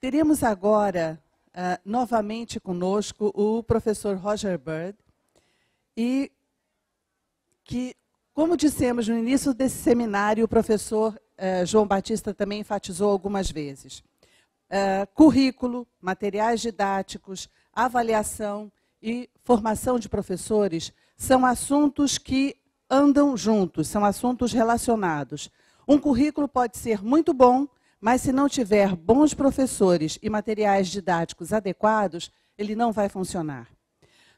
Teremos agora uh, novamente conosco o professor Roger Bird, e que, como dissemos no início desse seminário, o professor uh, João Batista também enfatizou algumas vezes. Uh, currículo, materiais didáticos, avaliação e formação de professores são assuntos que andam juntos, são assuntos relacionados. Um currículo pode ser muito bom, mas se não tiver bons professores e materiais didáticos adequados, ele não vai funcionar.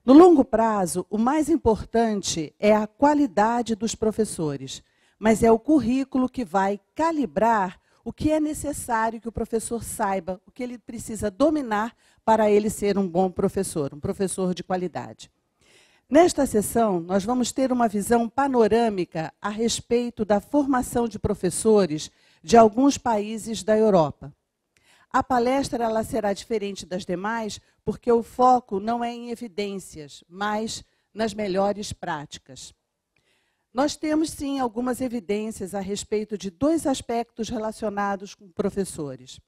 No longo prazo, o mais importante é a qualidade dos professores, mas é o currículo que vai calibrar o que é necessário que o professor saiba, o que ele precisa dominar para ele ser um bom professor, um professor de qualidade. Nesta sessão, nós vamos ter uma visão panorâmica a respeito da formação de professores de alguns países da Europa. A palestra ela será diferente das demais, porque o foco não é em evidências, mas nas melhores práticas. Nós temos sim algumas evidências a respeito de dois aspectos relacionados com professores.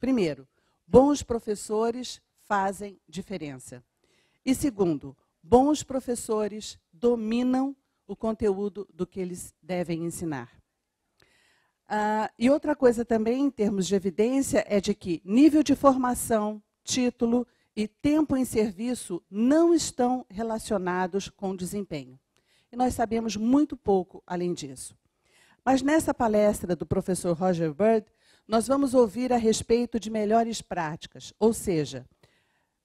Primeiro, bons professores fazem diferença. E segundo, bons professores dominam o conteúdo do que eles devem ensinar. Ah, e outra coisa também, em termos de evidência, é de que nível de formação, título e tempo em serviço não estão relacionados com desempenho e nós sabemos muito pouco além disso. Mas nessa palestra do professor Roger Bird, nós vamos ouvir a respeito de melhores práticas, ou seja,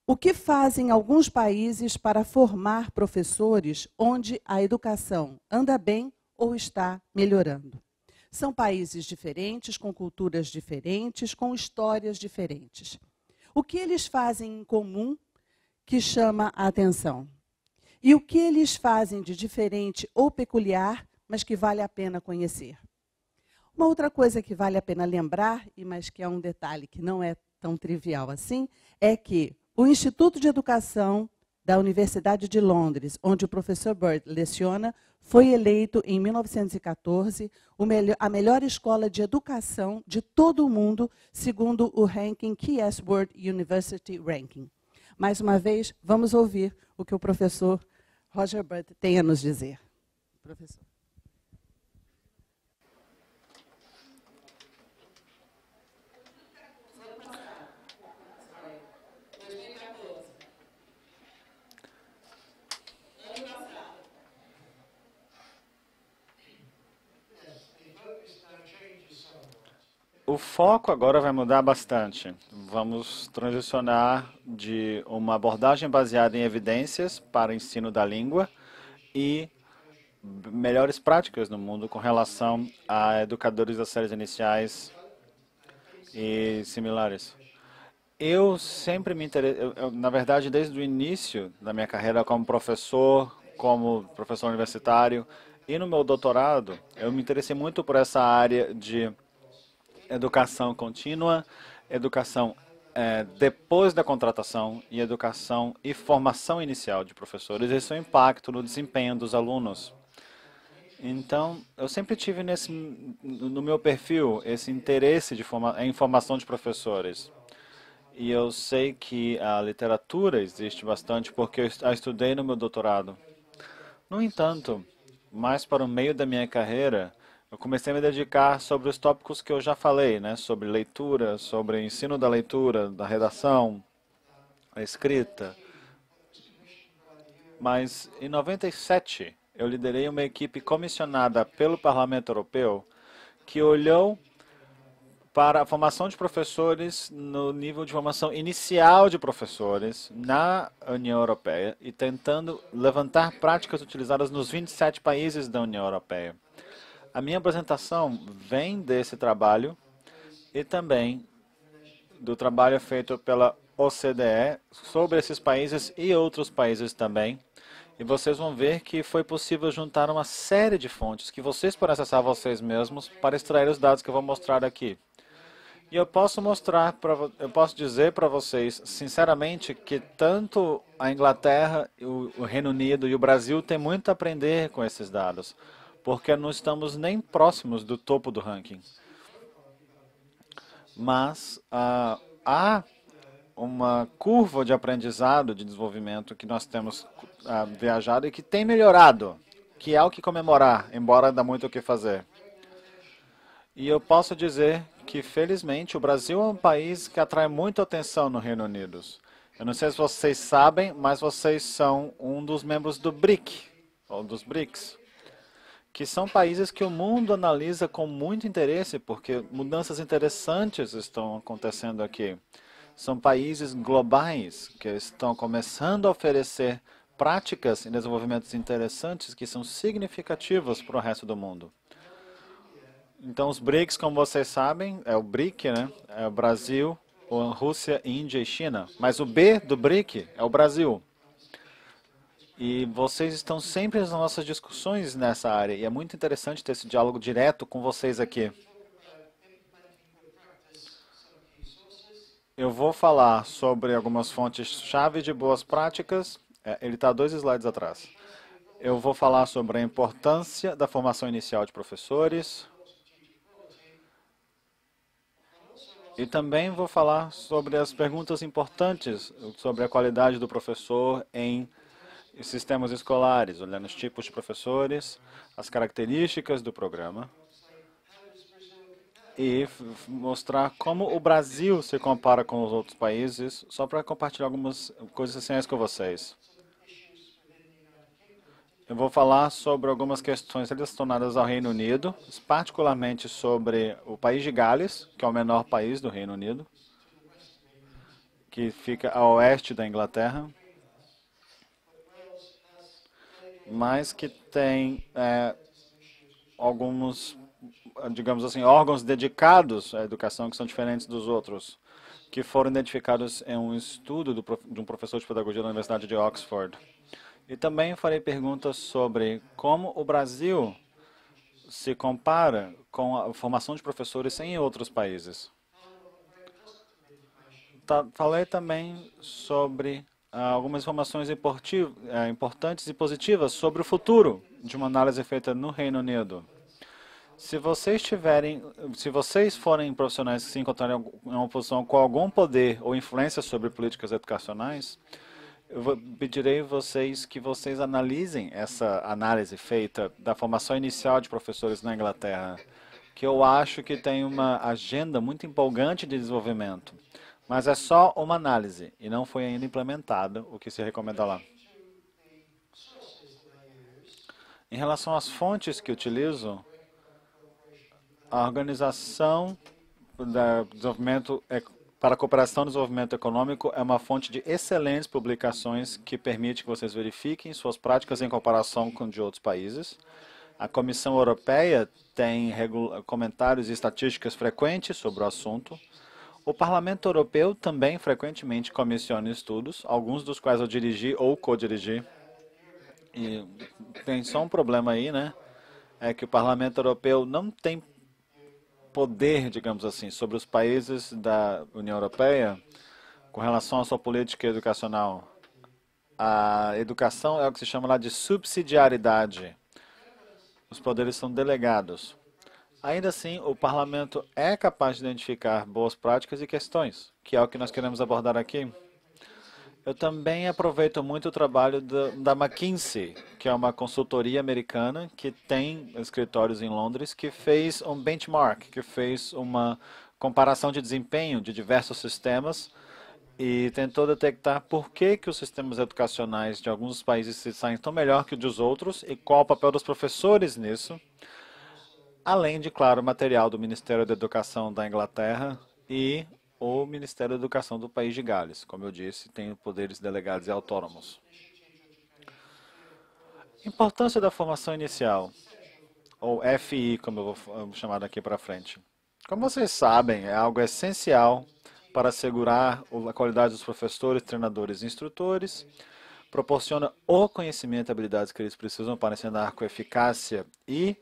o que fazem alguns países para formar professores onde a educação anda bem ou está melhorando. São países diferentes, com culturas diferentes, com histórias diferentes. O que eles fazem em comum que chama a atenção? e o que eles fazem de diferente ou peculiar, mas que vale a pena conhecer. Uma outra coisa que vale a pena lembrar, e mas que é um detalhe que não é tão trivial assim, é que o Instituto de Educação da Universidade de Londres, onde o professor Bird leciona, foi eleito em 1914 a melhor escola de educação de todo o mundo, segundo o ranking QS World University Ranking. Mais uma vez, vamos ouvir o que o professor Roger Burt tem a nos dizer. Professor. O foco agora vai mudar bastante. Vamos transicionar de uma abordagem baseada em evidências para o ensino da língua e melhores práticas no mundo com relação a educadores das séries iniciais e similares. Eu sempre me interessei, na verdade, desde o início da minha carreira como professor, como professor universitário e no meu doutorado, eu me interessei muito por essa área de educação contínua, educação é, depois da contratação e educação e formação inicial de professores e seu é impacto no desempenho dos alunos. Então, eu sempre tive nesse, no meu perfil esse interesse de forma, em formação de professores. E eu sei que a literatura existe bastante porque eu a estudei no meu doutorado. No entanto, mais para o meio da minha carreira, eu comecei a me dedicar sobre os tópicos que eu já falei, né? Sobre leitura, sobre ensino da leitura, da redação, a escrita. Mas em 97 eu liderei uma equipe comissionada pelo Parlamento Europeu que olhou para a formação de professores no nível de formação inicial de professores na União Europeia e tentando levantar práticas utilizadas nos 27 países da União Europeia. A minha apresentação vem desse trabalho e também do trabalho feito pela OCDE sobre esses países e outros países também. E vocês vão ver que foi possível juntar uma série de fontes que vocês podem acessar vocês mesmos para extrair os dados que eu vou mostrar aqui. E eu posso mostrar, pra, eu posso dizer para vocês, sinceramente, que tanto a Inglaterra, o, o Reino Unido e o Brasil têm muito a aprender com esses dados porque não estamos nem próximos do topo do ranking. Mas ah, há uma curva de aprendizado, de desenvolvimento que nós temos ah, viajado e que tem melhorado, que é o que comemorar, embora ainda muito o que fazer. E eu posso dizer que, felizmente, o Brasil é um país que atrai muita atenção no Reino Unido. Eu não sei se vocês sabem, mas vocês são um dos membros do BRIC, ou dos BRICS que são países que o mundo analisa com muito interesse, porque mudanças interessantes estão acontecendo aqui. São países globais que estão começando a oferecer práticas e desenvolvimentos interessantes que são significativos para o resto do mundo. Então, os BRICS, como vocês sabem, é o BRIC, né? É o Brasil, Rússia, Índia e China. Mas o B do BRIC é o Brasil. E vocês estão sempre nas nossas discussões nessa área, e é muito interessante ter esse diálogo direto com vocês aqui. Eu vou falar sobre algumas fontes-chave de boas práticas. É, ele está dois slides atrás. Eu vou falar sobre a importância da formação inicial de professores. E também vou falar sobre as perguntas importantes sobre a qualidade do professor em e sistemas escolares, olhando os tipos de professores, as características do programa e mostrar como o Brasil se compara com os outros países, só para compartilhar algumas coisas essenciais com vocês. Eu vou falar sobre algumas questões relacionadas ao Reino Unido, particularmente sobre o país de Gales, que é o menor país do Reino Unido, que fica a oeste da Inglaterra. mas que tem é, alguns, digamos assim, órgãos dedicados à educação que são diferentes dos outros, que foram identificados em um estudo do, de um professor de pedagogia da Universidade de Oxford. E também farei perguntas sobre como o Brasil se compara com a formação de professores em outros países. Tá, falei também sobre ah, algumas informações eh, importantes e positivas sobre o futuro de uma análise feita no Reino Unido. Se vocês tiverem, se vocês forem profissionais que se encontrarem em uma posição com algum poder ou influência sobre políticas educacionais, eu pedirei vocês que vocês analisem essa análise feita da formação inicial de professores na Inglaterra, que eu acho que tem uma agenda muito empolgante de desenvolvimento. Mas é só uma análise e não foi ainda implementado o que se recomenda lá. Em relação às fontes que utilizo, a Organização do Desenvolvimento para a Cooperação e Desenvolvimento Econômico é uma fonte de excelentes publicações que permite que vocês verifiquem suas práticas em comparação com de outros países. A Comissão Europeia tem comentários e estatísticas frequentes sobre o assunto. O Parlamento Europeu também frequentemente comissiona estudos, alguns dos quais eu dirigi ou co-dirigi. E tem só um problema aí, né? É que o Parlamento Europeu não tem poder, digamos assim, sobre os países da União Europeia com relação à sua política educacional. A educação é o que se chama lá de subsidiariedade. Os poderes são delegados. Ainda assim, o parlamento é capaz de identificar boas práticas e questões, que é o que nós queremos abordar aqui. Eu também aproveito muito o trabalho da, da McKinsey, que é uma consultoria americana que tem escritórios em Londres, que fez um benchmark, que fez uma comparação de desempenho de diversos sistemas e tentou detectar por que, que os sistemas educacionais de alguns países se saem tão melhor que os dos outros e qual o papel dos professores nisso além de, claro, material do Ministério da Educação da Inglaterra e o Ministério da Educação do País de Gales. Como eu disse, tem poderes delegados e autônomos. Importância da formação inicial, ou FI, como eu vou chamar daqui para frente. Como vocês sabem, é algo essencial para assegurar a qualidade dos professores, treinadores e instrutores, proporciona o conhecimento e habilidades que eles precisam para ensinar com eficácia e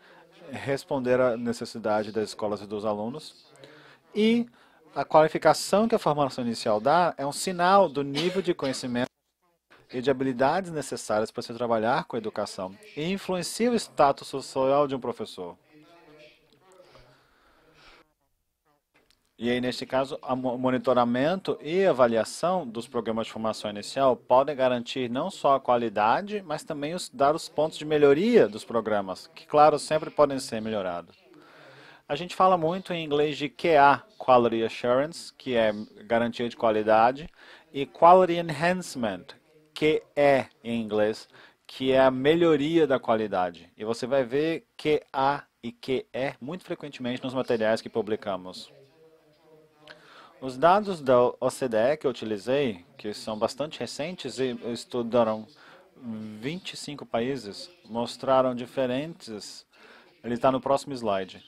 responder à necessidade das escolas e dos alunos. E a qualificação que a formação inicial dá é um sinal do nível de conhecimento e de habilidades necessárias para se trabalhar com a educação e influencia o status social de um professor. E aí, neste caso, o monitoramento e avaliação dos programas de formação inicial podem garantir não só a qualidade, mas também os, dar os pontos de melhoria dos programas, que, claro, sempre podem ser melhorados. A gente fala muito em inglês de QA, Quality Assurance, que é garantia de qualidade, e Quality Enhancement, QE em inglês, que é a melhoria da qualidade. E você vai ver QA e QE muito frequentemente nos materiais que publicamos. Os dados da OCDE que eu utilizei, que são bastante recentes e estudaram 25 países, mostraram diferentes, ele está no próximo slide,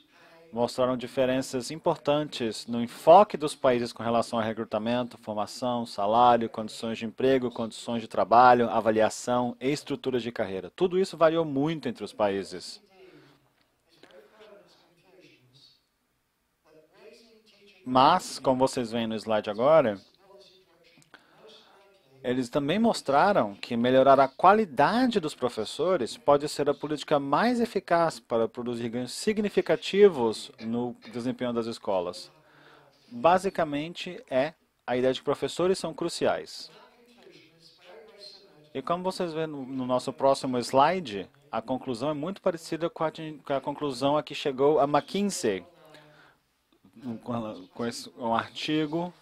mostraram diferenças importantes no enfoque dos países com relação a recrutamento, formação, salário, condições de emprego, condições de trabalho, avaliação e estruturas de carreira. Tudo isso variou muito entre os países. Mas, como vocês veem no slide agora, eles também mostraram que melhorar a qualidade dos professores pode ser a política mais eficaz para produzir ganhos significativos no desempenho das escolas. Basicamente, é a ideia de que professores são cruciais. E como vocês veem no nosso próximo slide, a conclusão é muito parecida com a, com a conclusão a que chegou a McKinsey, com, um artigo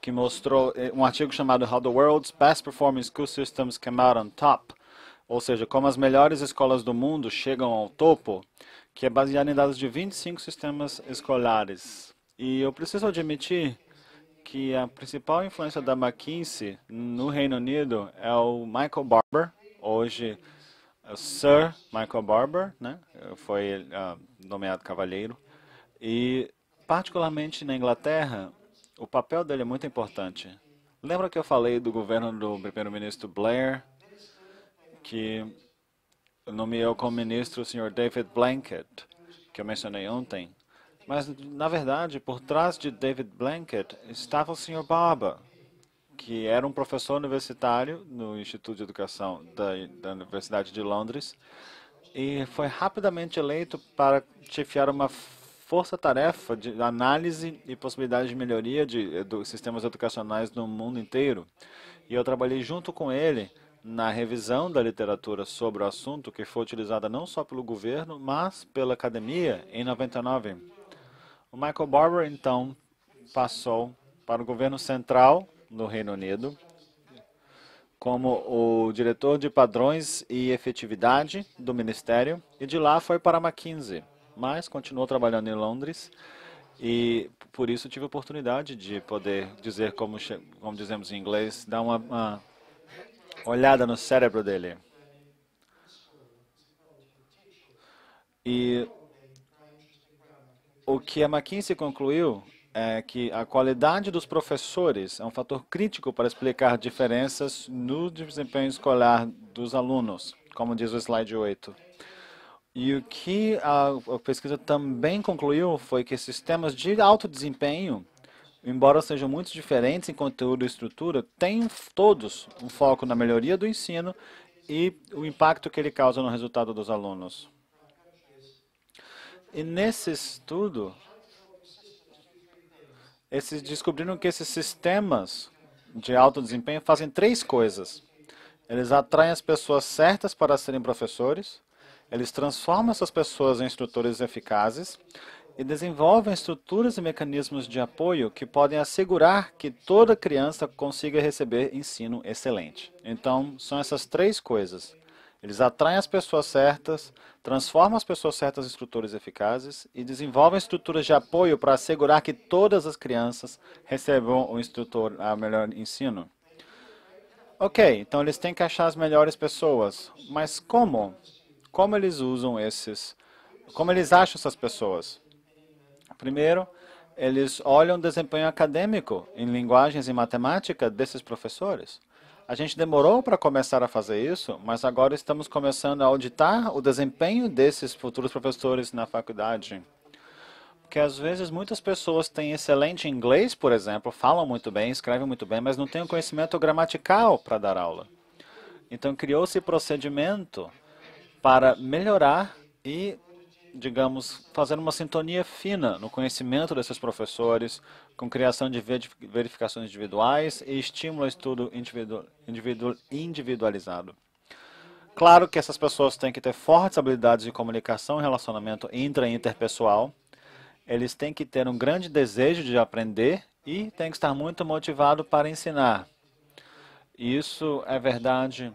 que mostrou eh, um artigo chamado How the World's Best Performing School Systems Came Out on Top, ou seja, como as melhores escolas do mundo chegam ao topo, que é baseado em dados de 25 sistemas escolares. E eu preciso admitir que a principal influência da McKinsey no Reino Unido é o Michael Barber, hoje é Sir Michael Barber, né? Foi uh, nomeado cavalheiro. E, particularmente na Inglaterra, o papel dele é muito importante. Lembra que eu falei do governo do primeiro-ministro Blair, que nomeou como ministro o senhor David Blanket, que eu mencionei ontem? Mas, na verdade, por trás de David Blanket estava o senhor Barber, que era um professor universitário no Instituto de Educação da, da Universidade de Londres, e foi rapidamente eleito para chefiar uma força-tarefa de análise e possibilidade de melhoria de, de sistemas educacionais no mundo inteiro. E eu trabalhei junto com ele na revisão da literatura sobre o assunto, que foi utilizada não só pelo governo, mas pela academia em 99. O Michael Barber, então, passou para o governo central do Reino Unido como o diretor de padrões e efetividade do ministério, e de lá foi para a McKinsey mas continuou trabalhando em Londres e por isso tive a oportunidade de poder dizer, como, como dizemos em inglês, dar uma, uma olhada no cérebro dele. E o que a McKinsey concluiu é que a qualidade dos professores é um fator crítico para explicar diferenças no desempenho escolar dos alunos, como diz o slide 8. E o que a, pesquisa também concluiu foi que sistemas de alto desempenho, embora sejam muito diferentes em conteúdo e estrutura, têm todos um foco na melhoria do ensino e o impacto que ele causa no resultado dos alunos. E nesse estudo, eles descobriram que esses sistemas de alto desempenho fazem três coisas. Eles atraem as pessoas certas para serem professores, eles transformam essas pessoas em instrutores eficazes e desenvolvem estruturas e mecanismos de apoio que podem assegurar que toda criança consiga receber ensino excelente. Então, são essas três coisas. Eles atraem as pessoas certas, transformam as pessoas certas em estruturas eficazes e desenvolvem estruturas de apoio para assegurar que todas as crianças recebam o instrutor a melhor ensino. Ok, então eles têm que achar as melhores pessoas. Mas como? como eles usam esses, como eles acham essas pessoas. Primeiro, eles olham o desempenho acadêmico em linguagens e matemática desses professores. A gente demorou para começar a fazer isso, mas agora estamos começando a auditar o desempenho desses futuros professores na faculdade. Porque às vezes muitas pessoas têm excelente inglês, por exemplo, falam muito bem, escrevem muito bem, mas não têm o conhecimento gramatical para dar aula. Então criou-se procedimento para melhorar e, digamos, fazer uma sintonia fina no conhecimento desses professores, com criação de verificações individuais e estímulo ao estudo individu individualizado. Claro que essas pessoas têm que ter fortes habilidades de comunicação e relacionamento intra e interpessoal. Eles têm que ter um grande desejo de aprender e têm que estar muito motivado para ensinar. Isso é verdade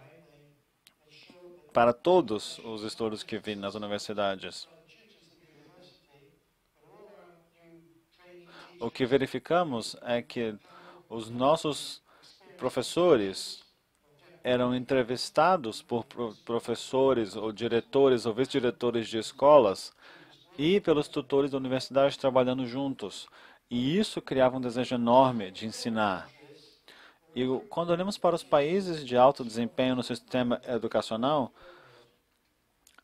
para todos os estudos que vêm nas universidades. O que verificamos é que os nossos professores eram entrevistados por professores ou diretores ou vice-diretores de escolas e pelos tutores da universidade trabalhando juntos. E isso criava um desejo enorme de ensinar. E quando olhamos para os países de alto desempenho no sistema educacional,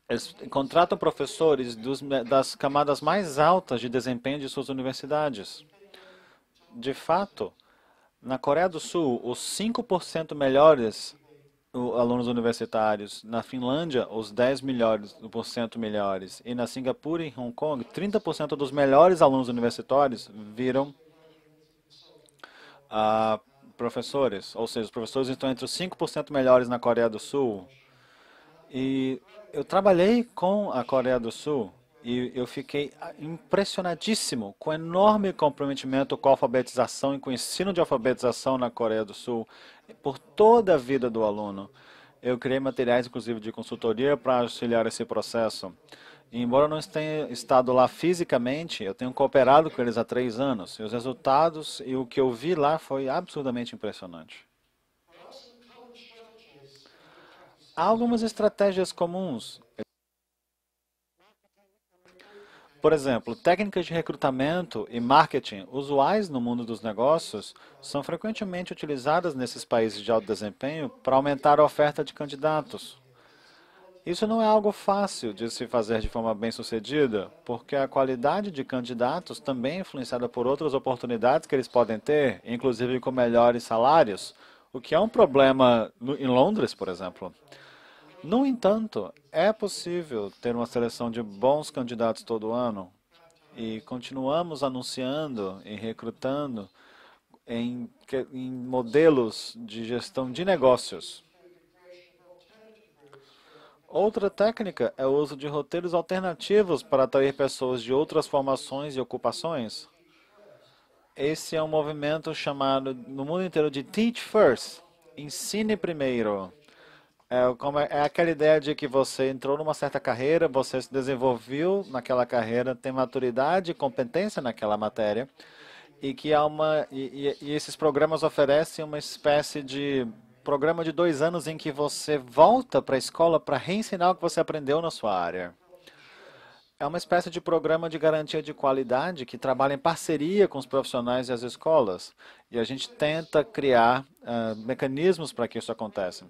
eles contratam professores dos, das camadas mais altas de desempenho de suas universidades. De fato, na Coreia do Sul, os 5% melhores alunos universitários, na Finlândia, os 10 melhores, por cento melhores, e na Singapura e em Hong Kong, 30% dos melhores alunos universitários viram ah, professores, ou seja, os professores estão entre os 5% melhores na Coreia do Sul. E eu trabalhei com a Coreia do Sul e eu fiquei impressionadíssimo com o enorme comprometimento com a alfabetização e com o ensino de alfabetização na Coreia do Sul por toda a vida do aluno. Eu criei materiais, inclusive, de consultoria para auxiliar esse processo. E embora eu não tenha estado lá fisicamente, eu tenho cooperado com eles há três anos. E os resultados e o que eu vi lá foi absurdamente impressionante. Há algumas estratégias comuns. Por exemplo, técnicas de recrutamento e marketing usuais no mundo dos negócios são frequentemente utilizadas nesses países de alto desempenho para aumentar a oferta de candidatos. Isso não é algo fácil de se fazer de forma bem-sucedida, porque a qualidade de candidatos também é influenciada por outras oportunidades que eles podem ter, inclusive com melhores salários, o que é um problema em Londres, por exemplo. No entanto, é possível ter uma seleção de bons candidatos todo ano e continuamos anunciando e recrutando em, em modelos de gestão de negócios. Outra técnica é o uso de roteiros alternativos para atrair pessoas de outras formações e ocupações. Esse é um movimento chamado no mundo inteiro de Teach First, ensine primeiro. É, como é, é aquela ideia de que você entrou numa certa carreira, você se desenvolveu naquela carreira, tem maturidade e competência naquela matéria, e que há uma e, e, e esses programas oferecem uma espécie de programa de dois anos em que você volta para a escola para reensinar o que você aprendeu na sua área. É uma espécie de programa de garantia de qualidade que trabalha em parceria com os profissionais e as escolas. E a gente tenta criar uh, mecanismos para que isso aconteça.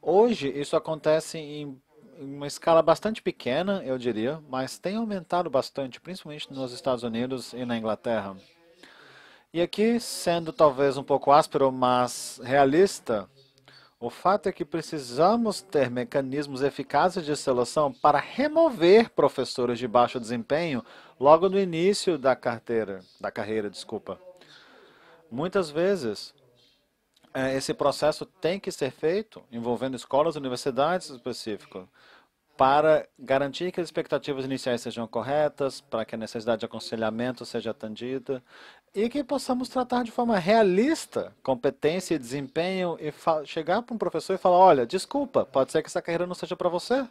Hoje, isso acontece em uma escala bastante pequena, eu diria, mas tem aumentado bastante, principalmente nos Estados Unidos e na Inglaterra. E aqui, sendo talvez um pouco áspero, mas realista, o fato é que precisamos ter mecanismos eficazes de seleção para remover professores de baixo desempenho logo no início da carteira, da carreira, desculpa. Muitas vezes é, esse processo tem que ser feito envolvendo escolas, universidades específicas, para garantir que as expectativas iniciais sejam corretas, para que a necessidade de aconselhamento seja atendida e que possamos tratar de forma realista competência e desempenho e chegar para um professor e falar, olha, desculpa, pode ser que essa carreira não seja para você.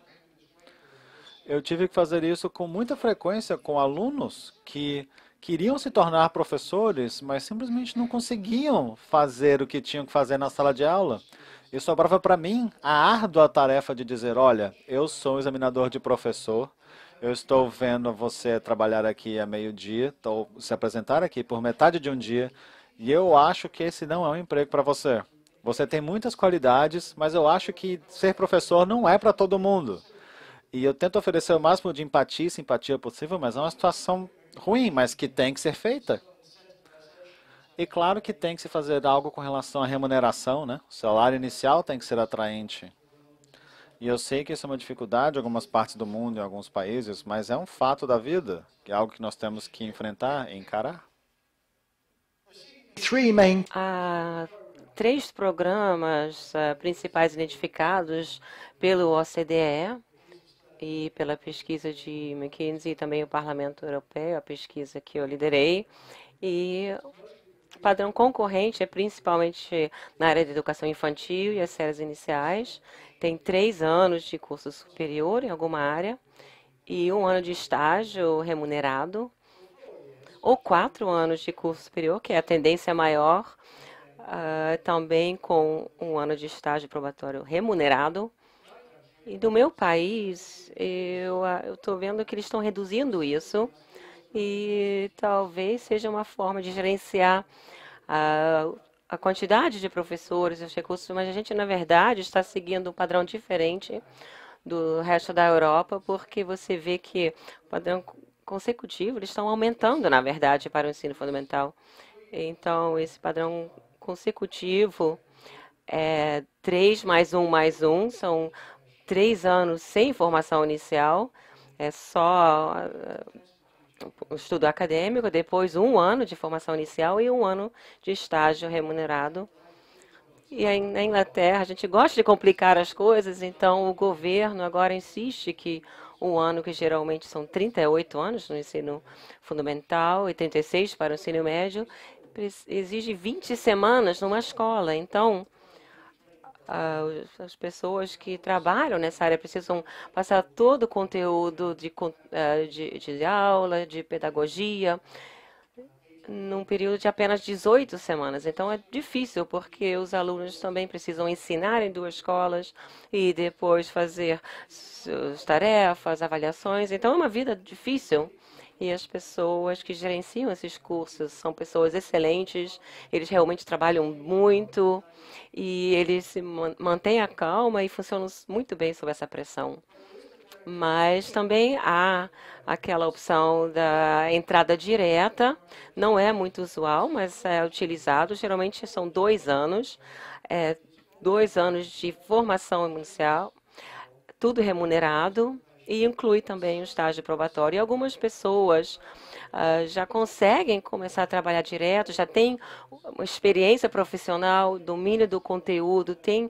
Eu tive que fazer isso com muita frequência com alunos que queriam se tornar professores, mas simplesmente não conseguiam fazer o que tinham que fazer na sala de aula. E sobrava para mim a árdua tarefa de dizer, olha, eu sou um examinador de professor, eu estou vendo você trabalhar aqui a meio-dia, se apresentar aqui por metade de um dia, e eu acho que esse não é um emprego para você. Você tem muitas qualidades, mas eu acho que ser professor não é para todo mundo. E eu tento oferecer o máximo de empatia e simpatia possível, mas é uma situação ruim, mas que tem que ser feita. E claro que tem que se fazer algo com relação à remuneração, né? O salário inicial tem que ser atraente. E eu sei que isso é uma dificuldade em algumas partes do mundo, em alguns países, mas é um fato da vida, que é algo que nós temos que enfrentar e encarar. Há ah, três programas ah, principais identificados pelo OCDE e pela pesquisa de McKinsey e também o Parlamento Europeu, a pesquisa que eu liderei. E Padrão concorrente é principalmente na área de educação infantil e as séries iniciais. Tem três anos de curso superior em alguma área e um ano de estágio remunerado, ou quatro anos de curso superior, que é a tendência maior, uh, também com um ano de estágio probatório remunerado. E do meu país, eu ah, estou vendo que eles estão reduzindo isso e talvez seja uma forma de gerenciar a, a quantidade de professores e os recursos, mas a gente, na verdade, está seguindo um padrão diferente do resto da Europa, porque você vê que o padrão consecutivo eles estão aumentando, na verdade, para o ensino fundamental. Então, esse padrão consecutivo é 3 mais 1 mais 1, são três anos sem formação inicial, é só estudo acadêmico, depois um ano de formação inicial e um ano de estágio remunerado. E aí, na Inglaterra, a gente gosta de complicar as coisas, então o governo agora insiste que um ano, que geralmente são 38 anos no ensino fundamental e 36 para o ensino médio, exige 20 semanas numa escola. Então, as pessoas que trabalham nessa área precisam passar todo o conteúdo de, é, de, de aula, de pedagogia, num período de apenas 18 semanas. Então é difícil, porque os alunos também precisam ensinar em duas escolas e depois fazer suas tarefas, avaliações. Então é uma vida difícil. E as pessoas que gerenciam esses cursos são pessoas excelentes, eles realmente trabalham muito e eles se mantêm a calma e funcionam muito bem sob essa pressão. Mas também há aquela opção da entrada direta, não é muito usual, mas é utilizado. Geralmente são dois anos, é, dois anos de formação inicial, tudo remunerado e inclui também o estágio probatório. E algumas pessoas uh, já conseguem começar a trabalhar direto, já têm uma experiência profissional, domínio do conteúdo, têm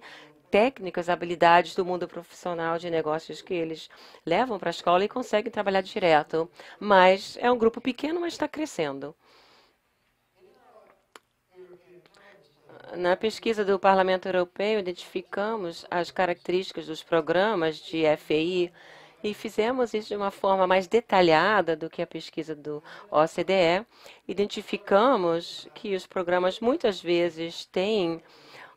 técnicas, habilidades do mundo profissional de negócios que eles levam para a escola e conseguem trabalhar direto. Mas é um grupo pequeno, mas está crescendo. Na pesquisa do Parlamento Europeu, identificamos as características dos programas de FI e fizemos isso de uma forma mais detalhada do que a pesquisa do OCDE. Identificamos que os programas muitas vezes têm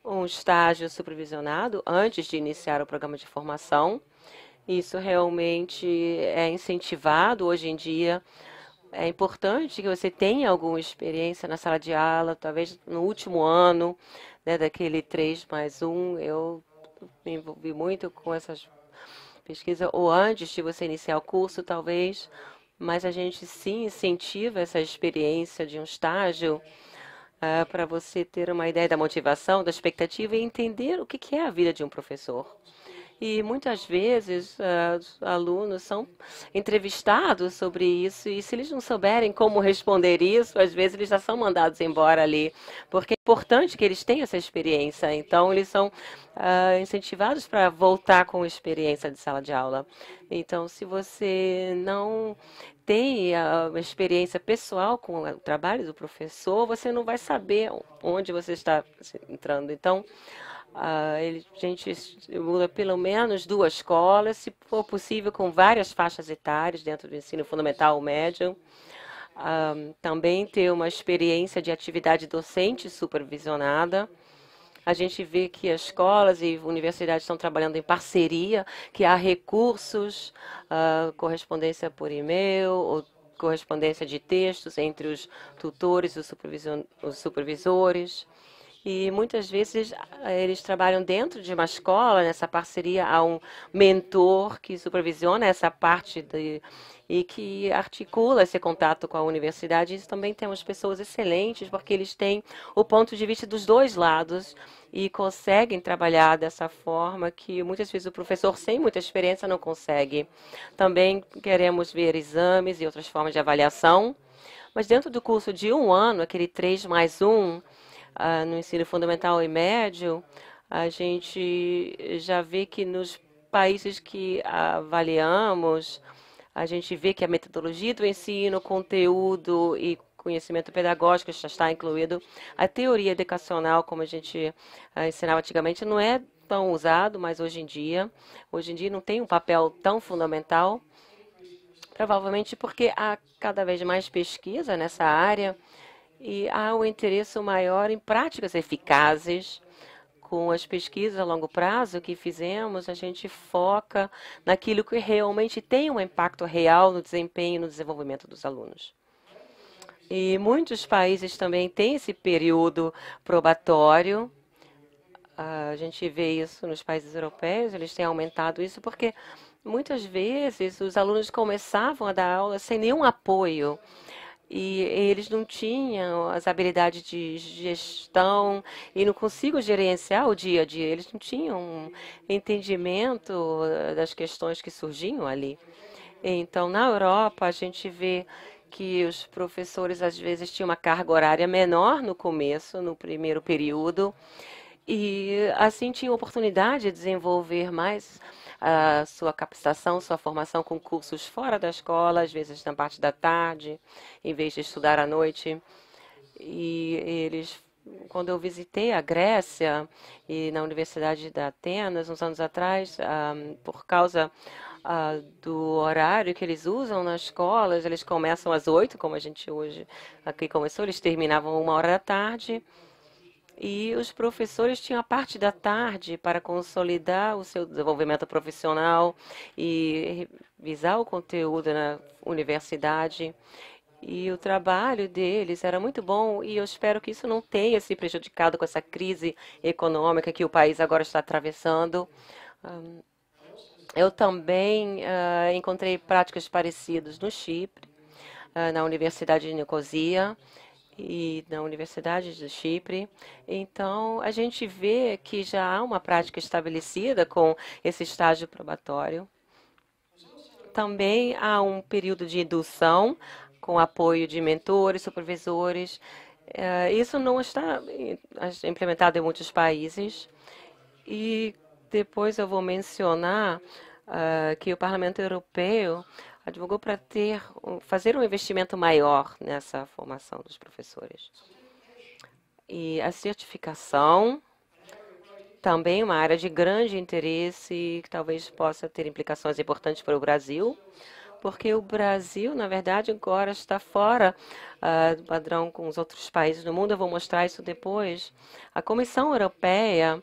um estágio supervisionado antes de iniciar o programa de formação. Isso realmente é incentivado hoje em dia. É importante que você tenha alguma experiência na sala de aula, talvez no último ano né, daquele 3 mais 1. Eu me envolvi muito com essas pesquisa, ou antes de você iniciar o curso, talvez, mas a gente sim incentiva essa experiência de um estágio uh, eh, para você ter uma ideia da motivação, da expectativa e entender o que, que é a vida de um professor. E muitas vezes uh, alunos são entrevistados sobre isso e se eles não souberem como responder isso, às vezes eles já são mandados embora ali, porque é importante que eles tenham essa experiência. Então eles são uh, incentivados para voltar com experiência de sala de aula. Então se você não tem a experiência pessoal com o trabalho do professor, você não vai saber onde você está entrando. Então Uh, ele, a gente estimula pelo menos duas escolas, se for possível, com várias faixas etárias dentro do ensino fundamental médio. Uh, também ter uma experiência de atividade docente supervisionada. A gente vê que as escolas e universidades estão trabalhando em parceria, que há recursos, uh, correspondência por e-mail ou correspondência de textos entre os tutores e os, supervision, os supervisores que muitas vezes ah, eles trabalham dentro de uma escola, nessa parceria há um mentor que supervisiona essa parte de, e que articula esse contato com a universidade. E também temos pessoas excelentes, porque eles têm o ponto de vista dos dois lados e conseguem trabalhar dessa forma que muitas vezes o professor sem muita experiência não consegue. Também queremos ver exames e outras formas de avaliação. Mas dentro do curso de um ano, aquele 3 mais 1, ah, no ensino fundamental e médio, a gente já vê que nos países que avaliamos, a gente vê que a metodologia do ensino, conteúdo e conhecimento pedagógico já está incluído. A teoria educacional, como a gente ah, ensinava antigamente, não é tão usado, mas hoje em dia, hoje em dia não tem um papel tão fundamental, provavelmente porque há cada vez mais pesquisa nessa área e há um interesse maior em práticas eficazes. Com as pesquisas a longo prazo que fizemos, a gente foca naquilo que realmente tem um impacto real no desempenho e no desenvolvimento dos alunos. E muitos países também têm esse período probatório. A gente vê isso nos países europeus, eles têm aumentado isso porque muitas vezes os alunos começavam a dar aula sem nenhum apoio e eles não tinham as habilidades de gestão e não consigo gerenciar o dia a dia. Eles não tinham entendimento eh, das questões que surgiam ali. Então, na Europa, a gente vê que os professores às vezes tinham uma carga horária menor no começo, no primeiro período, e assim tinham oportunidade de desenvolver mais a sua capacitação, sua formação com cursos fora da escola, às vezes na parte da tarde, em vez de estudar à noite. E eles quando eu visitei a Grécia e na Universidade de Atenas uns anos atrás, um, ah, por causa uh, do horário que eles usam nas escolas, eles começam às oito, como a gente hoje aqui começou, eles terminavam uma hora da tarde. E os professores tinham a parte da tarde para consolidar o seu desenvolvimento profissional e revisar o conteúdo na universidade. E o trabalho deles era muito bom e eu espero que isso não tenha se prejudicado com essa crise econômica que o país agora está atravessando. Eu também ah, encontrei práticas parecidas no Chipre, ah, na Universidade de Nicosia e da Universidade de Chipre. Então, a gente vê que já há uma prática estabelecida com esse estágio probatório. Também há um período de indução com apoio de mentores, supervisores. Eh, isso não está eh, implementado em muitos países. E depois eu vou mencionar eh, que o Parlamento Europeu advogou para ter fazer um investimento maior nessa formação dos professores. E a certificação também uma área de grande interesse que talvez possa ter implicações importantes para o Brasil, porque o Brasil, na verdade, agora está fora uh, do padrão com os outros países do mundo. Eu vou mostrar isso depois. A Comissão Europeia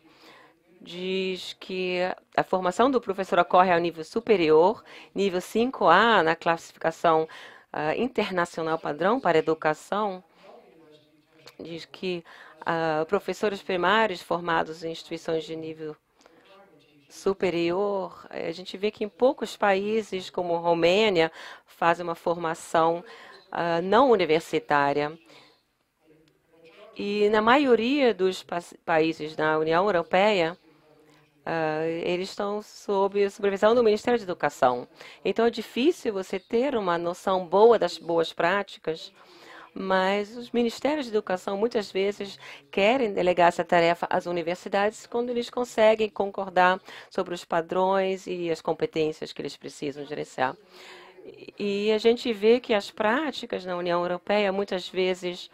diz que a formação do professor ocorre ao nível superior, nível 5A, na classificação uh, internacional padrão para educação, diz que uh, professores primários formados em instituições de nível superior, eh, a gente vê que em poucos países, como Romênia, fazem uma formação uh, não universitária. E na maioria dos pa países da União Europeia, Uh, eles estão sob supervisão do Ministério da Educação. Então é difícil você ter uma noção boa das boas práticas, mas os Ministérios de Educação muitas vezes querem delegar essa tarefa às universidades quando eles conseguem concordar sobre os padrões e as competências que eles precisam gerenciar. E a gente vê que as práticas na União Europeia muitas vezes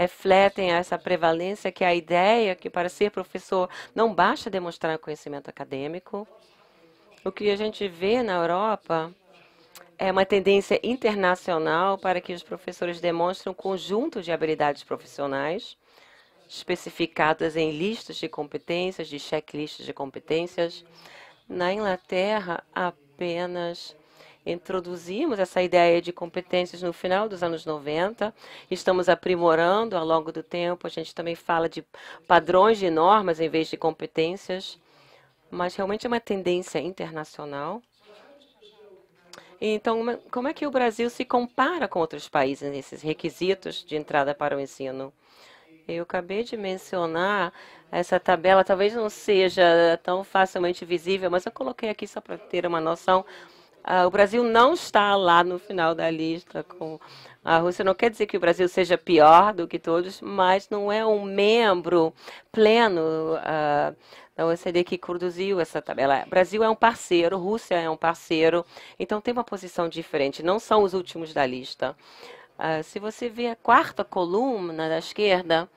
refletem essa prevalência que é a ideia que para ser professor não basta demonstrar conhecimento acadêmico. O que a gente vê na Europa é uma tendência internacional para que os professores demonstrem um conjunto de habilidades profissionais especificadas em listas de competências, de checklists de competências. Na Inglaterra, apenas introduzimos essa ideia de competências no final dos anos 90, estamos aprimorando ao longo do tempo, a gente também fala de padrões de normas em vez de competências, mas realmente é uma tendência internacional. Então, é, como é que o Brasil se compara com outros países nesses requisitos de entrada para o ensino? Eu acabei de mencionar essa tabela, talvez não seja tão facilmente visível, mas eu coloquei aqui só para ter uma noção ah, o Brasil não está lá no final da lista com a Rússia. Não quer dizer que o Brasil seja pior do que todos, mas não é um membro pleno ah, da OECD que conduziu essa tabela. O Brasil é um parceiro, Rússia é um parceiro, então tem uma posição diferente. Não são os últimos da lista. Ah, se você vê a quarta coluna da esquerda,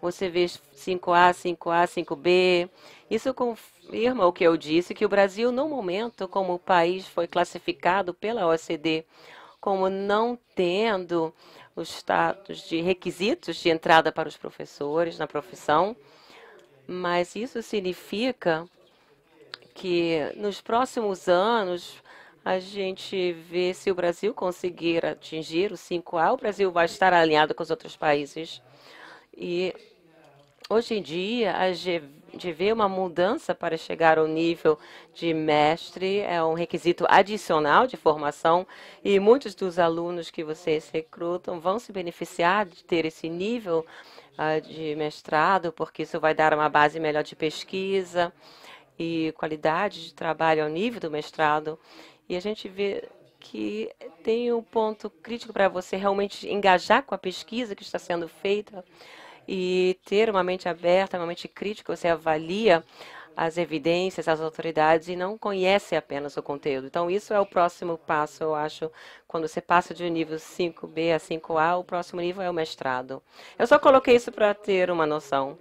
você vê 5A, 5A, 5B. Isso confirma confirma o que eu disse, que o Brasil, no momento, como país foi classificado pela OCDE como não tendo o status de requisitos de entrada para os professores na profissão, mas isso significa que nos próximos anos a gente vê se o Brasil conseguir atingir o 5A, o Brasil vai estar alinhado com os outros países. E hoje em dia a G de ver uma mudança para chegar ao nível de mestre é um requisito adicional de formação e muitos dos alunos que vocês recrutam vão se beneficiar de ter esse nível uh, de mestrado, porque isso vai dar uma base melhor de pesquisa e qualidade de trabalho ao nível do mestrado. E a gente vê que tem um ponto crítico para você realmente engajar com a pesquisa que está sendo feita e ter uma mente aberta, uma mente crítica, você avalia as evidências, as autoridades e não conhece apenas o conteúdo. Então, isso é o próximo passo, eu acho, quando você passa de nível 5B a 5A, o próximo nível é o mestrado. Eu só coloquei isso para ter uma noção.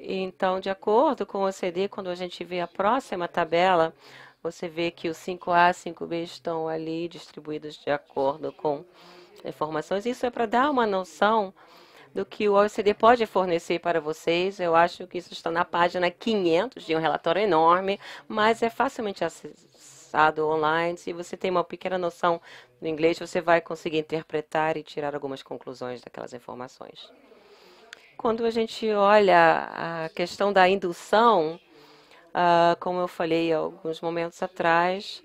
Então, de acordo com o CD, quando a gente vê a próxima tabela, você vê que os 5A e 5B estão ali distribuídos de acordo com informações. Isso é para dar uma noção do que o OECD pode fornecer para vocês. Eu acho que isso está na página 500 de um relatório enorme, mas é facilmente acessado online. Se você tem uma pequena noção do inglês, você vai conseguir interpretar e tirar algumas conclusões daquelas informações. Quando a gente olha a questão da indução, uh, como eu falei alguns momentos atrás,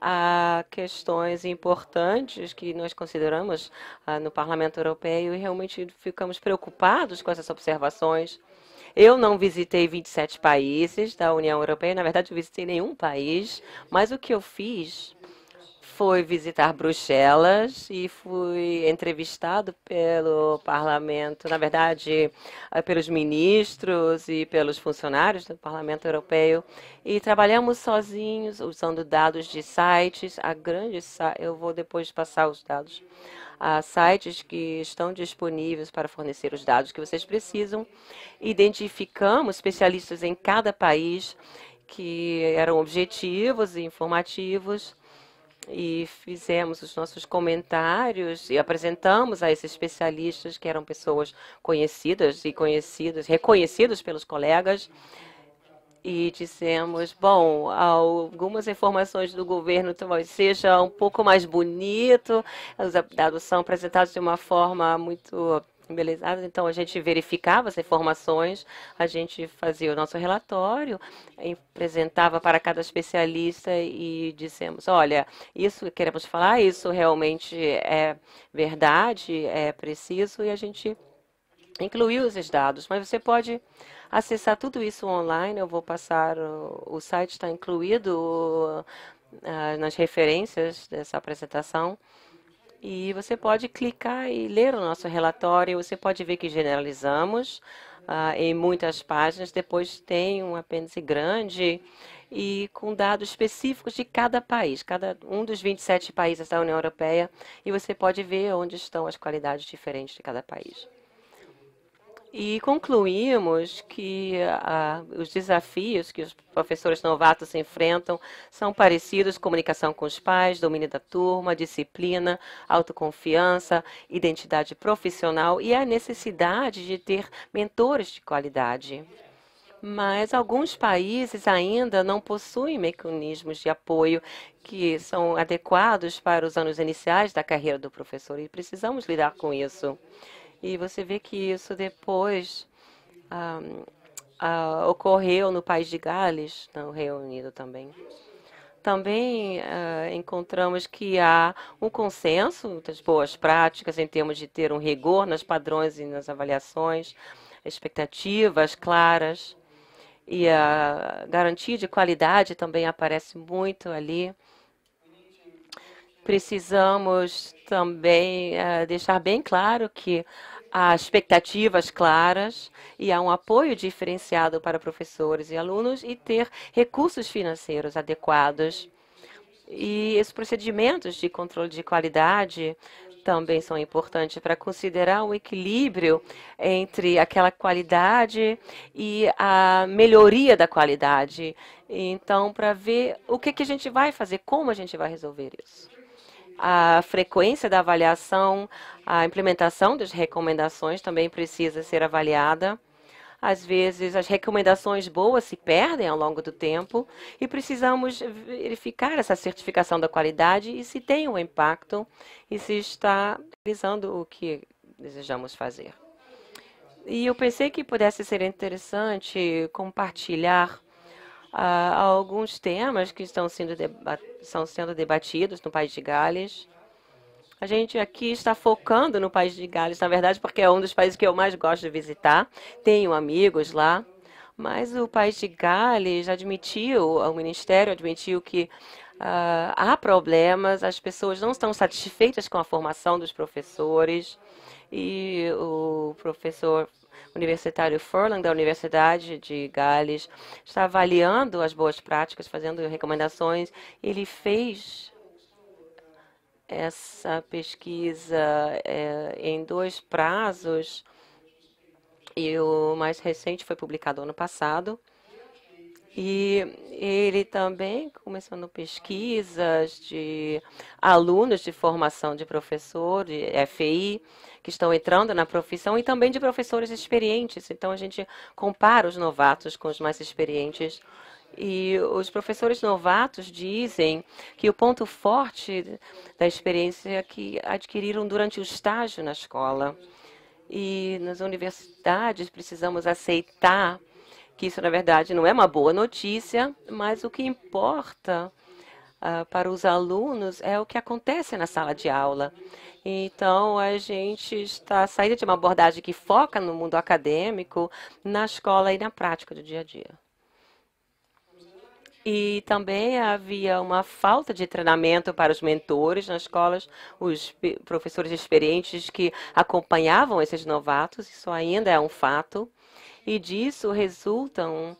a questões importantes que nós consideramos ah, no Parlamento Europeu e realmente ficamos preocupados com essas observações. Eu não visitei 27 países da União Europeia, na verdade, eu visitei nenhum país, mas o que eu fiz foi visitar Bruxelas e fui entrevistado pelo parlamento, na verdade, eh, pelos ministros e pelos funcionários do Parlamento Europeu. E trabalhamos sozinhos, usando dados de sites, a grande eu vou depois passar os dados, a sites que estão disponíveis para fornecer os dados que vocês precisam. Identificamos especialistas em cada país que eram objetivos e informativos e fizemos os nossos comentários e apresentamos a esses especialistas que eram pessoas conhecidas e conhecidas, reconhecidos pelos colegas e dissemos, bom, algumas informações do governo talvez sejam um pouco mais bonito, os dados são apresentados de uma forma muito Embelezadas. Então, a gente verificava as informações, a gente fazia o nosso relatório, apresentava para cada especialista e dissemos: olha, isso que queremos falar, isso realmente é verdade, é preciso, e a gente incluiu esses dados. Mas você pode acessar tudo isso online, eu vou passar, o site está incluído ah, nas referências dessa apresentação. E você pode clicar e ler o nosso relatório. Você pode ver que generalizamos ah, em muitas páginas. Depois tem um apêndice grande e com dados específicos de cada país, cada um dos 27 países da União Europeia. E você pode ver onde estão as qualidades diferentes de cada país. E concluímos que ah, os desafios que os professores novatos enfrentam são parecidos: comunicação com os pais, domínio da turma, disciplina, autoconfiança, identidade profissional e a necessidade de ter mentores de qualidade. Mas alguns países ainda não possuem mecanismos de apoio que são adequados para os anos iniciais da carreira do professor e precisamos lidar com isso. E você vê que isso depois ah, ah, ocorreu no país de Gales, no Reino Unido também. Também ah, encontramos que há um consenso das boas práticas em termos de ter um rigor nos padrões e nas avaliações, expectativas claras. E a garantia de qualidade também aparece muito ali precisamos também uh, deixar bem claro que há expectativas claras e há um apoio diferenciado para professores e alunos e ter recursos financeiros adequados. E esses procedimentos de controle de qualidade também são importantes para considerar o equilíbrio entre aquela qualidade e a melhoria da qualidade. Então, para ver o que, que a gente vai fazer, como a gente vai resolver isso a frequência da avaliação, a implementação das recomendações também precisa ser avaliada. Às vezes, as recomendações boas se perdem ao longo do tempo e precisamos verificar essa certificação da qualidade e se tem um impacto e se está realizando o que desejamos fazer. E eu pensei que pudesse ser interessante compartilhar a, alguns temas que estão sendo, estão sendo debatidos no país de Gales. A gente aqui está focando no país de Gales, na verdade, porque é um dos países que eu mais gosto de visitar. Tenho amigos lá. Mas o país de Gales admitiu, o Ministério admitiu que uh, há problemas, as pessoas não estão satisfeitas com a formação dos professores. E o professor universitário Furlan, da Universidade de Gales, está avaliando as boas práticas, fazendo recomendações. Ele fez essa pesquisa é, em dois prazos e o mais recente foi publicado ano passado. E ele também começando pesquisas de alunos de formação de professor, de FI, que estão entrando na profissão e também de professores experientes. Então, a gente compara os novatos com os mais experientes. E os professores novatos dizem que o ponto forte da experiência é que adquiriram durante o estágio na escola. E nas universidades precisamos aceitar que isso, na verdade, não é uma boa notícia, mas o que importa é ah, para os alunos é o que acontece na sala de aula. Então, a gente está saindo de uma abordagem que foca no mundo acadêmico, na escola e na prática do dia a dia. E também havia uma falta de treinamento para os mentores nas escolas, os professores experientes que acompanhavam esses novatos, isso ainda é um fato. E disso resultam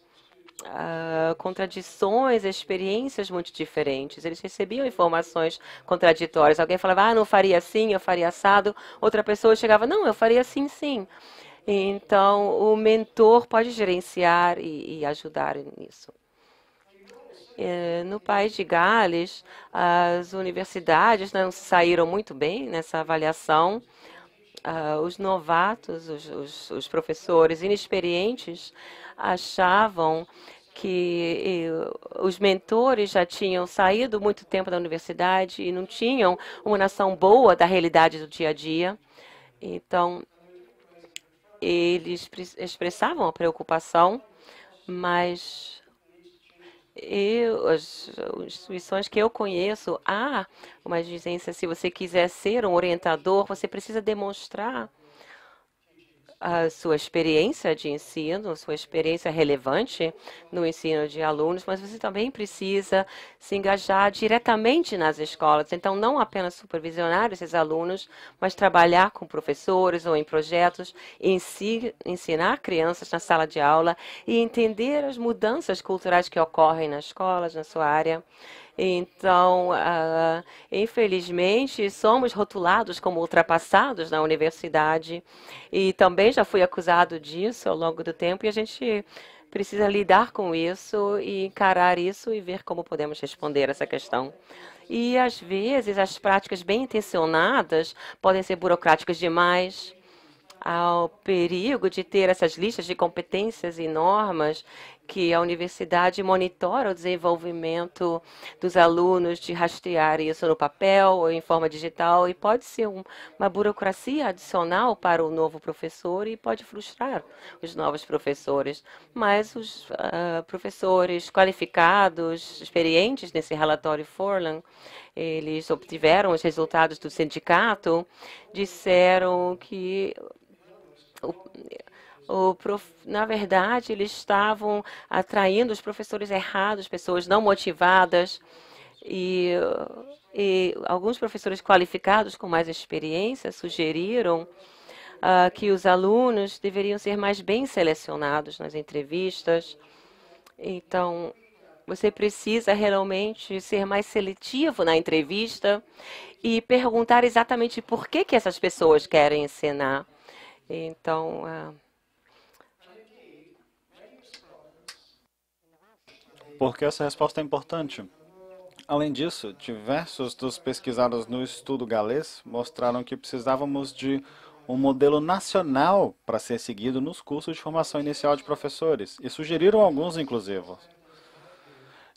uh, contradições, experiências muito diferentes. Eles recebiam informações contraditórias. Alguém falava, ah, não faria assim, eu faria assado. Outra pessoa chegava, não, eu faria assim, sim. Então, o mentor pode gerenciar e, e ajudar nisso é, no país de Gales, as universidades né, não saíram muito bem nessa avaliação. Ah, os novatos, os, os, os professores inexperientes, achavam que eh, os mentores já tinham saído muito tempo da universidade e não tinham uma noção boa da realidade do dia a dia. Então, eles expressavam a preocupação, mas eu, as instituições que eu conheço, há uma exigência, se você quiser ser um orientador, você precisa demonstrar a sua experiência de ensino, sua experiência relevante no ensino de alunos, mas você também precisa se engajar diretamente nas escolas. Então, não apenas supervisionar esses alunos, mas trabalhar com professores ou em projetos, ensinar crianças na sala de aula e entender as mudanças culturais que ocorrem nas escolas, na sua área. Então, ah, infelizmente, somos rotulados como ultrapassados na universidade e também já fui acusado disso ao longo do tempo e a gente precisa lidar com isso e encarar isso e ver como podemos responder essa questão. E às vezes as práticas bem intencionadas podem ser burocráticas demais, ao perigo de ter essas listas de competências e normas que a universidade monitora o desenvolvimento dos alunos de rastrear isso no papel ou em forma digital e pode ser um, uma burocracia adicional para o novo professor e pode frustrar os novos professores. Mas os uh, professores qualificados, experientes nesse relatório Forlan, eles obtiveram os resultados do sindicato, disseram que Prof... na verdade, eles estavam atraindo os professores errados, pessoas não motivadas. E, e alguns professores qualificados com mais experiência sugeriram uh, que os alunos deveriam ser mais bem selecionados nas entrevistas. Então, você precisa realmente ser mais seletivo na entrevista e perguntar exatamente por que, que essas pessoas querem ensinar. Então, uh, porque essa resposta é importante. Além disso, diversos dos pesquisados no estudo galês mostraram que precisávamos de um modelo nacional para ser seguido nos cursos de formação inicial de professores, e sugeriram alguns, inclusive.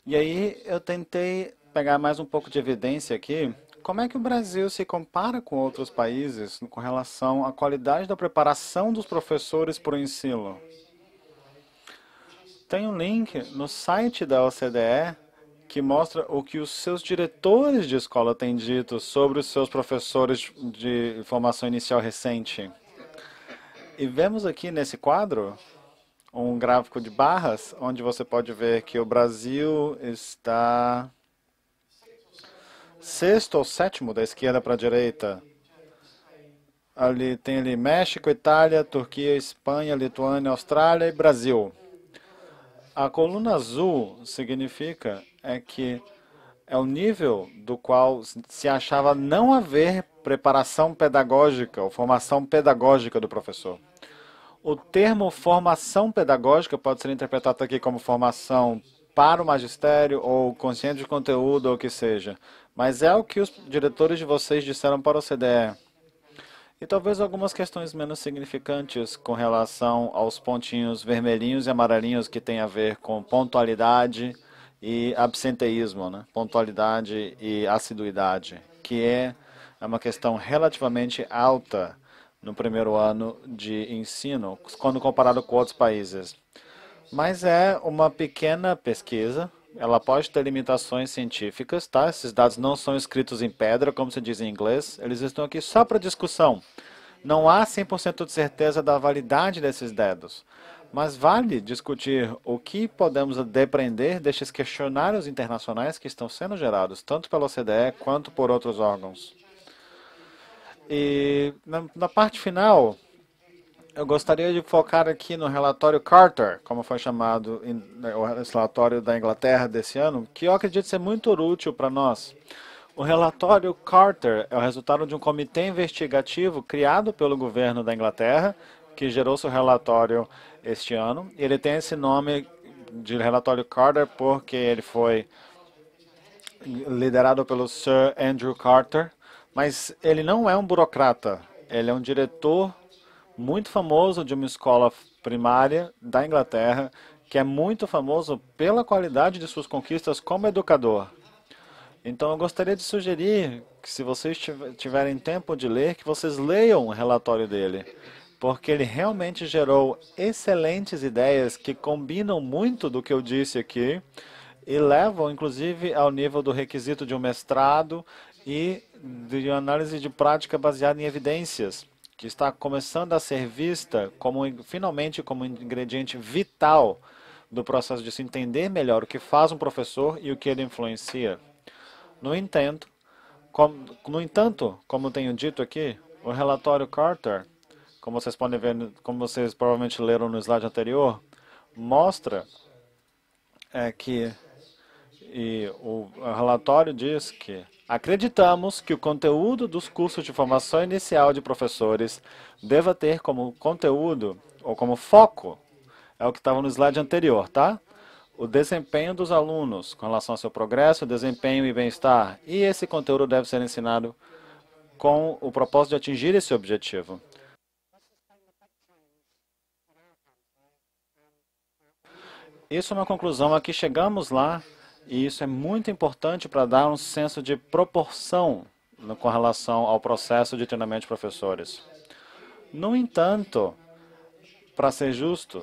E aí eu tentei pegar mais um pouco de evidência aqui. Como é que o Brasil se compara com outros países com relação à qualidade da preparação dos professores para o ensino? Tem um link no site da OCDE que mostra o que os seus diretores de escola têm dito sobre os seus professores de formação inicial recente. E vemos aqui nesse quadro um gráfico de barras, onde você pode ver que o Brasil está sexto ou sétimo da esquerda para a direita. Ali tem ali México, Itália, Turquia, Espanha, Lituânia, Austrália e Brasil. A coluna azul significa é que é o nível do qual se achava não haver preparação pedagógica ou formação pedagógica do professor. O termo formação pedagógica pode ser interpretado aqui como formação para o magistério ou consciente de conteúdo ou o que seja, mas é o que os diretores de vocês disseram para o CDE e talvez algumas questões menos significantes com relação aos pontinhos vermelhinhos e amarelinhos que tem a ver com pontualidade e absenteísmo, né? pontualidade e assiduidade, que é, é uma questão relativamente alta no primeiro ano de ensino, quando comparado com outros países. Mas é uma pequena pesquisa ela pode ter limitações científicas, tá? Esses dados não são escritos em pedra, como se diz em inglês, eles estão aqui só para discussão. Não há 100% de certeza da validade desses dados, mas vale discutir o que podemos depreender destes questionários internacionais que estão sendo gerados, tanto pela OCDE quanto por outros órgãos. E na, na parte final, eu gostaria de focar aqui no relatório Carter, como foi chamado né, o relatório da Inglaterra desse ano, que eu acredito ser muito útil para nós. O relatório Carter é o resultado de um comitê investigativo criado pelo governo da Inglaterra, que gerou seu relatório este ano. Ele tem esse nome de relatório Carter porque ele foi liderado pelo Sir Andrew Carter, mas ele não é um burocrata, ele é um diretor muito famoso de uma escola primária da Inglaterra, que é muito famoso pela qualidade de suas conquistas como educador. Então eu gostaria de sugerir que se vocês tiverem tempo de ler, que vocês leiam o relatório dele, porque ele realmente gerou excelentes ideias que combinam muito do que eu disse aqui e levam inclusive ao nível do requisito de um mestrado e de análise de prática baseada em evidências que está começando a ser vista como finalmente como um ingrediente vital do processo de se entender melhor o que faz um professor e o que ele influencia. No entanto, como, no entanto, como tenho dito aqui, o relatório Carter, como vocês podem ver, como vocês provavelmente leram no slide anterior, mostra é, que e o relatório diz que acreditamos que o conteúdo dos cursos de formação inicial de professores deva ter como conteúdo ou como foco, é o que estava no slide anterior, tá? O desempenho dos alunos com relação ao seu progresso, desempenho e bem-estar. E esse conteúdo deve ser ensinado com o propósito de atingir esse objetivo. Isso é uma conclusão a que chegamos lá e isso é muito importante para dar um senso de proporção com relação ao processo de treinamento de professores. No entanto, para ser justo,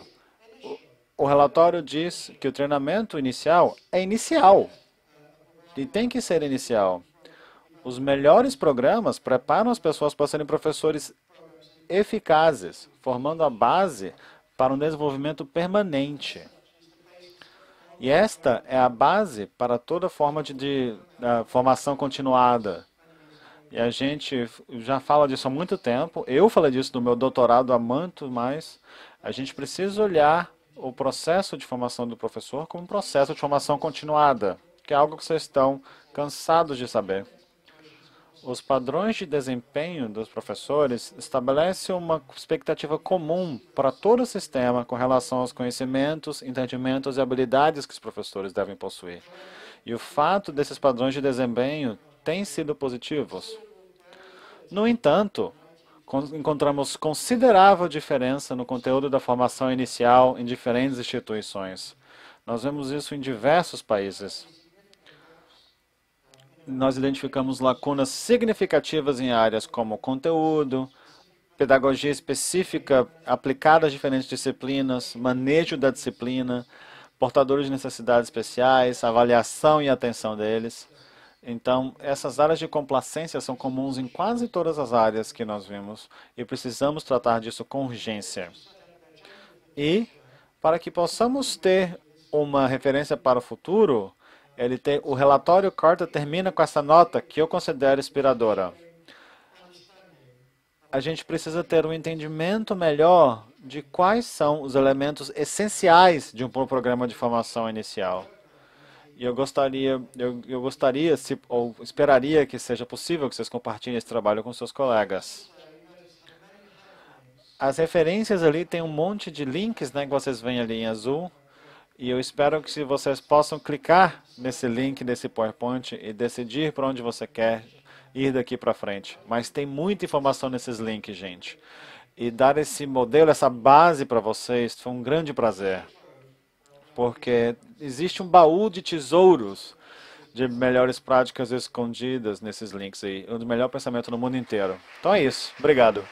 o relatório diz que o treinamento inicial é inicial e tem que ser inicial. Os melhores programas preparam as pessoas para serem professores eficazes, formando a base para um desenvolvimento permanente. E esta é a base para toda forma de, de, de formação continuada. E a gente já fala disso há muito tempo. Eu falei disso no meu doutorado há muito mais. A gente precisa olhar o processo de formação do professor como um processo de formação continuada, que é algo que vocês estão cansados de saber. Os padrões de desempenho dos professores estabelecem uma expectativa comum para todo o sistema com relação aos conhecimentos, entendimentos e habilidades que os professores devem possuir. E o fato desses padrões de desempenho têm sido positivos. No entanto, encontramos considerável diferença no conteúdo da formação inicial em diferentes instituições. Nós vemos isso em diversos países nós identificamos lacunas significativas em áreas como conteúdo, pedagogia específica aplicada às diferentes disciplinas, manejo da disciplina, portadores de necessidades especiais, avaliação e atenção deles. Então, essas áreas de complacência são comuns em quase todas as áreas que nós vimos e precisamos tratar disso com urgência. E, para que possamos ter uma referência para o futuro, ele tem, o relatório Corta termina com essa nota que eu considero inspiradora. A gente precisa ter um entendimento melhor de quais são os elementos essenciais de um programa de formação inicial. E eu gostaria, eu, eu gostaria se, ou esperaria que seja possível que vocês compartilhem esse trabalho com seus colegas. As referências ali tem um monte de links né, que vocês veem ali em azul. E eu espero que se vocês possam clicar nesse link desse PowerPoint e decidir para onde você quer ir daqui para frente. Mas tem muita informação nesses links, gente. E dar esse modelo, essa base para vocês foi um grande prazer. Porque existe um baú de tesouros de melhores práticas escondidas nesses links aí. Um do melhor pensamento no mundo inteiro. Então é isso. Obrigado.